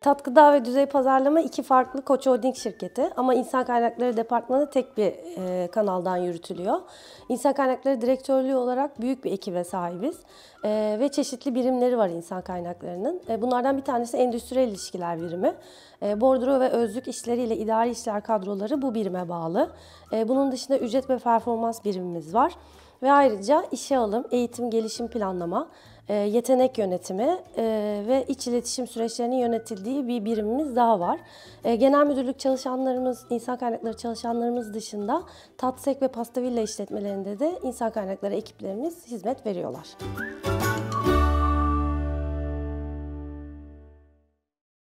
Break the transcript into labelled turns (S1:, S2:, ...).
S1: Tat Gıda ve Düzey Pazarlama iki farklı Koç Holding şirketi ama insan Kaynakları Departmanı tek bir e, kanaldan yürütülüyor. İnsan Kaynakları Direktörlüğü olarak büyük bir ekibe sahibiz e, ve çeşitli birimleri var insan kaynaklarının. E, bunlardan bir tanesi Endüstriyel ilişkiler birimi. E, bordro ve özlük işleriyle idari işler kadroları bu birime bağlı. E, bunun dışında ücret ve performans birimimiz var. Ve ayrıca işe alım, eğitim, gelişim planlama, e, yetenek yönetimi e, ve iç iletişim süreçlerinin yönetildiği bir birimimiz daha var. E, genel müdürlük çalışanlarımız, insan kaynakları çalışanlarımız dışında Tatsek ve Pastavilla işletmelerinde de insan kaynakları ekiplerimiz hizmet veriyorlar.